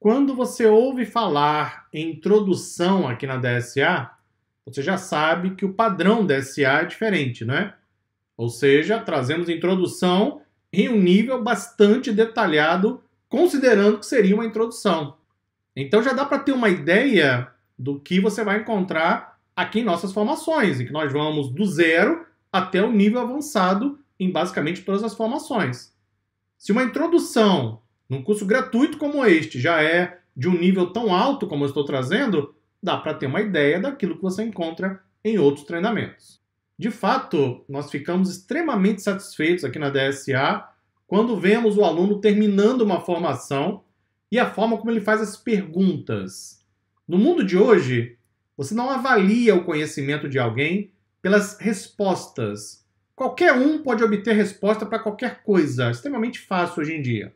Quando você ouve falar em introdução aqui na DSA, você já sabe que o padrão DSA é diferente, né? Ou seja, trazemos introdução em um nível bastante detalhado, considerando que seria uma introdução. Então já dá para ter uma ideia do que você vai encontrar aqui em nossas formações, em que nós vamos do zero até o nível avançado em basicamente todas as formações. Se uma introdução num curso gratuito como este, já é de um nível tão alto como eu estou trazendo, dá para ter uma ideia daquilo que você encontra em outros treinamentos. De fato, nós ficamos extremamente satisfeitos aqui na DSA quando vemos o aluno terminando uma formação e a forma como ele faz as perguntas. No mundo de hoje, você não avalia o conhecimento de alguém pelas respostas. Qualquer um pode obter resposta para qualquer coisa, extremamente fácil hoje em dia.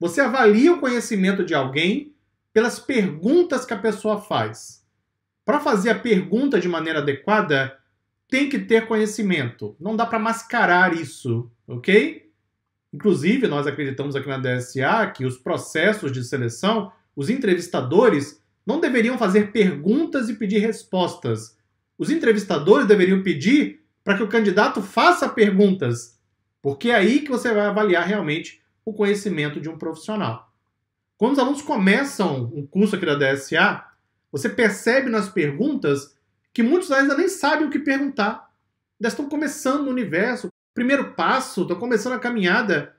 Você avalia o conhecimento de alguém pelas perguntas que a pessoa faz. Para fazer a pergunta de maneira adequada, tem que ter conhecimento. Não dá para mascarar isso, ok? Inclusive, nós acreditamos aqui na DSA que os processos de seleção, os entrevistadores não deveriam fazer perguntas e pedir respostas. Os entrevistadores deveriam pedir para que o candidato faça perguntas, porque é aí que você vai avaliar realmente o conhecimento de um profissional. Quando os alunos começam um curso aqui da DSA, você percebe nas perguntas que muitos ainda nem sabem o que perguntar. Ainda estão começando no universo, primeiro passo, estão começando a caminhada.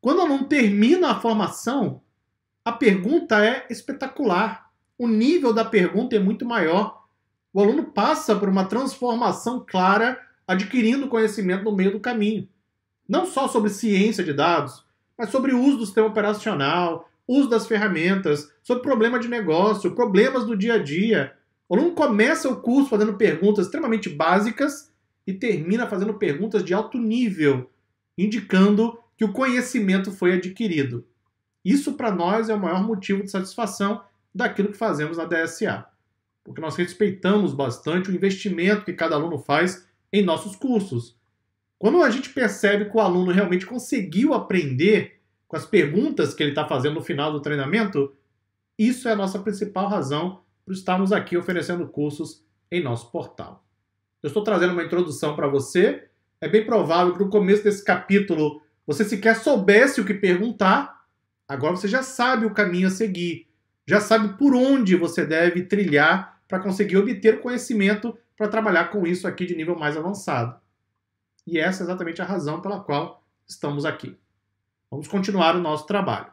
Quando o aluno termina a formação, a pergunta é espetacular. O nível da pergunta é muito maior. O aluno passa por uma transformação clara, adquirindo conhecimento no meio do caminho. Não só sobre ciência de dados, mas sobre o uso do sistema operacional, uso das ferramentas, sobre problema de negócio, problemas do dia a dia. O aluno começa o curso fazendo perguntas extremamente básicas e termina fazendo perguntas de alto nível, indicando que o conhecimento foi adquirido. Isso para nós é o maior motivo de satisfação daquilo que fazemos na DSA, porque nós respeitamos bastante o investimento que cada aluno faz em nossos cursos. Quando a gente percebe que o aluno realmente conseguiu aprender com as perguntas que ele está fazendo no final do treinamento, isso é a nossa principal razão para estarmos aqui oferecendo cursos em nosso portal. Eu estou trazendo uma introdução para você. É bem provável que no começo desse capítulo você sequer soubesse o que perguntar. Agora você já sabe o caminho a seguir, já sabe por onde você deve trilhar para conseguir obter o conhecimento para trabalhar com isso aqui de nível mais avançado. E essa é exatamente a razão pela qual estamos aqui. Vamos continuar o nosso trabalho.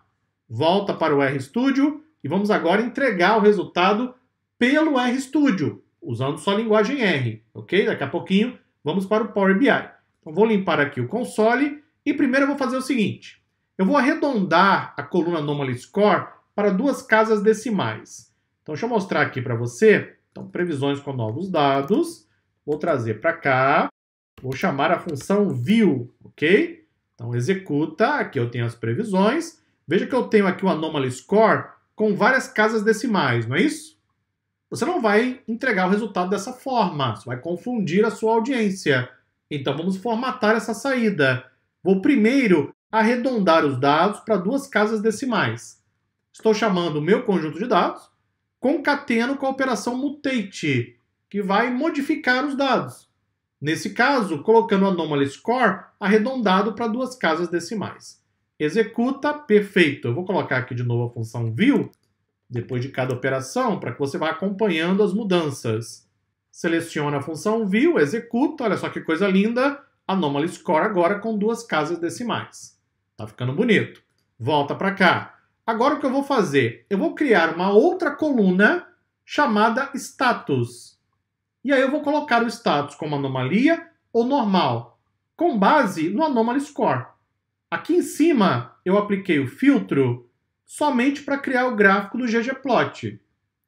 Volta para o RStudio e vamos agora entregar o resultado pelo RStudio, usando só a linguagem R, ok? Daqui a pouquinho vamos para o Power BI. Então vou limpar aqui o console e primeiro eu vou fazer o seguinte. Eu vou arredondar a coluna Anomaly Score para duas casas decimais. Então deixa eu mostrar aqui para você. Então previsões com novos dados. Vou trazer para cá. Vou chamar a função view, ok? Então executa, aqui eu tenho as previsões. Veja que eu tenho aqui o um anomaly score com várias casas decimais, não é isso? Você não vai entregar o resultado dessa forma, você vai confundir a sua audiência. Então vamos formatar essa saída. Vou primeiro arredondar os dados para duas casas decimais. Estou chamando o meu conjunto de dados, concateno com a operação mutate, que vai modificar os dados. Nesse caso, colocando o anomaly score arredondado para duas casas decimais. Executa, perfeito. Eu vou colocar aqui de novo a função view, depois de cada operação, para que você vá acompanhando as mudanças. Seleciona a função view, executa, olha só que coisa linda, anomaly score agora com duas casas decimais. está ficando bonito. Volta para cá. Agora o que eu vou fazer? Eu vou criar uma outra coluna chamada status. E aí eu vou colocar o status como anomalia ou normal, com base no anomaly score. Aqui em cima eu apliquei o filtro somente para criar o gráfico do ggplot.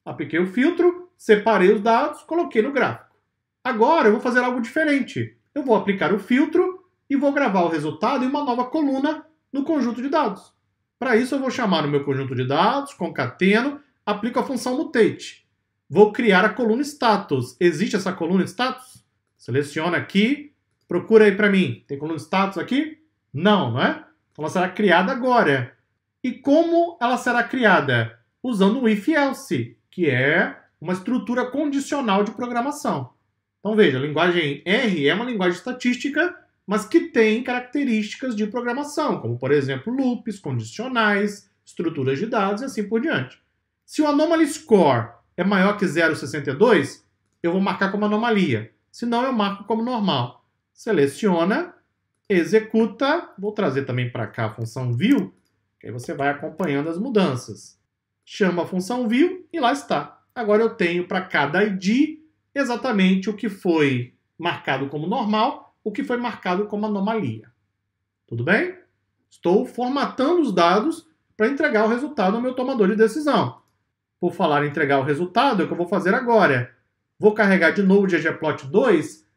Apliquei o filtro, separei os dados, coloquei no gráfico. Agora eu vou fazer algo diferente. Eu vou aplicar o filtro e vou gravar o resultado em uma nova coluna no conjunto de dados. Para isso eu vou chamar o meu conjunto de dados, concateno, aplico a função mutate. Vou criar a coluna status. Existe essa coluna status? Seleciona aqui, procura aí para mim. Tem coluna status aqui? Não, não é? Então ela será criada agora. E como ela será criada? Usando o if-else, que é uma estrutura condicional de programação. Então veja, a linguagem R é uma linguagem estatística, mas que tem características de programação, como por exemplo loops, condicionais, estruturas de dados e assim por diante. Se o anomaly score é maior que 0,62, eu vou marcar como anomalia. Se não, eu marco como normal. Seleciona, executa. Vou trazer também para cá a função view, que aí você vai acompanhando as mudanças. Chama a função view e lá está. Agora eu tenho para cada ID exatamente o que foi marcado como normal, o que foi marcado como anomalia. Tudo bem? Estou formatando os dados para entregar o resultado ao meu tomador de decisão. Por falar em entregar o resultado, é o que eu vou fazer agora. Vou carregar de novo o ggplot 2?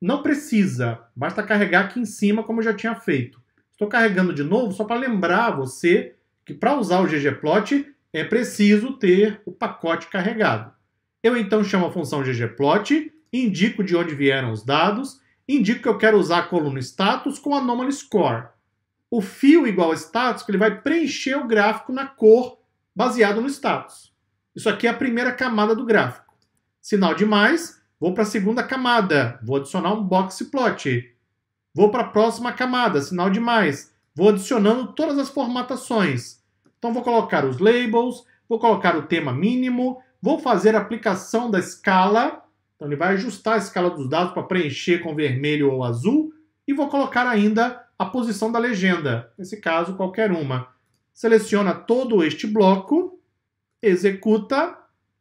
Não precisa, basta carregar aqui em cima como eu já tinha feito. Estou carregando de novo só para lembrar você que para usar o ggplot é preciso ter o pacote carregado. Eu então chamo a função ggplot, indico de onde vieram os dados, indico que eu quero usar a coluna status com anomaly score. O fio igual a status, ele vai preencher o gráfico na cor baseado no status. Isso aqui é a primeira camada do gráfico. Sinal de mais, vou para a segunda camada, vou adicionar um box plot. Vou para a próxima camada, sinal de mais, vou adicionando todas as formatações. Então vou colocar os labels, vou colocar o tema mínimo, vou fazer a aplicação da escala, então ele vai ajustar a escala dos dados para preencher com vermelho ou azul, e vou colocar ainda a posição da legenda, nesse caso qualquer uma. Seleciona todo este bloco, executa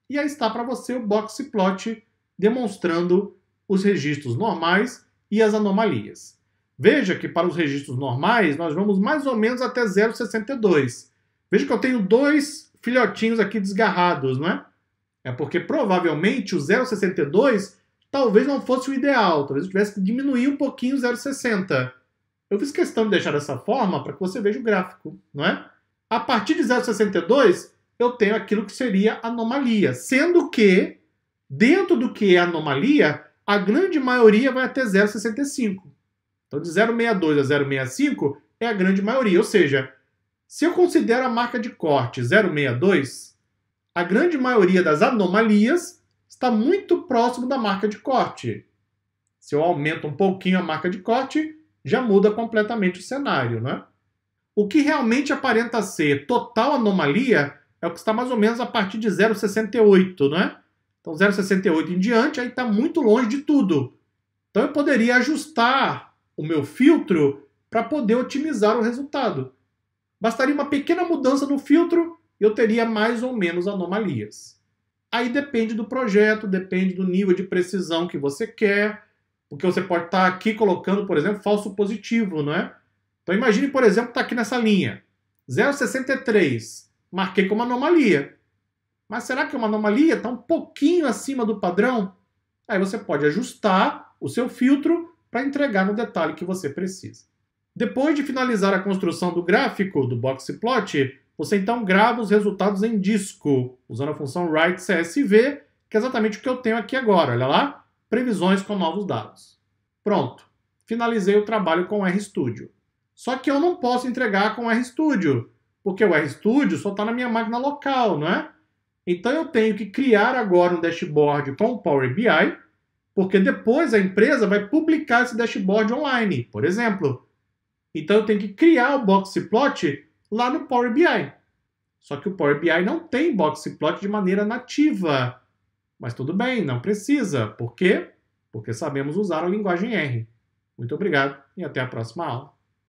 e aí está para você o boxplot demonstrando os registros normais e as anomalias. Veja que para os registros normais nós vamos mais ou menos até 0,62. Veja que eu tenho dois filhotinhos aqui desgarrados, não é? É porque provavelmente o 0,62 talvez não fosse o ideal, talvez eu tivesse que diminuir um pouquinho o 0,60. Eu fiz questão de deixar dessa forma para que você veja o gráfico, não é? A partir de 0,62 eu tenho aquilo que seria anomalia. Sendo que, dentro do que é anomalia, a grande maioria vai até 0,65. Então, de 0,62 a 0,65 é a grande maioria. Ou seja, se eu considero a marca de corte 0,62, a grande maioria das anomalias está muito próximo da marca de corte. Se eu aumento um pouquinho a marca de corte, já muda completamente o cenário, né? O que realmente aparenta ser total anomalia é o que está mais ou menos a partir de 0,68, não é? Então 0,68 em diante, aí está muito longe de tudo. Então eu poderia ajustar o meu filtro para poder otimizar o resultado. Bastaria uma pequena mudança no filtro e eu teria mais ou menos anomalias. Aí depende do projeto, depende do nível de precisão que você quer, porque você pode estar tá aqui colocando, por exemplo, falso positivo, não é? Então imagine, por exemplo, estar tá aqui nessa linha, 0,63. Marquei como anomalia. Mas será que é uma anomalia? Está um pouquinho acima do padrão? Aí você pode ajustar o seu filtro para entregar no detalhe que você precisa. Depois de finalizar a construção do gráfico do boxplot, você então grava os resultados em disco, usando a função write CSV, que é exatamente o que eu tenho aqui agora, olha lá, previsões com novos dados. Pronto, finalizei o trabalho com RStudio. Só que eu não posso entregar com RStudio, porque o RStudio só está na minha máquina local, não é? Então eu tenho que criar agora um dashboard com o Power BI, porque depois a empresa vai publicar esse dashboard online, por exemplo. Então eu tenho que criar o boxplot lá no Power BI. Só que o Power BI não tem boxplot de maneira nativa. Mas tudo bem, não precisa. Por quê? Porque sabemos usar a linguagem R. Muito obrigado e até a próxima aula.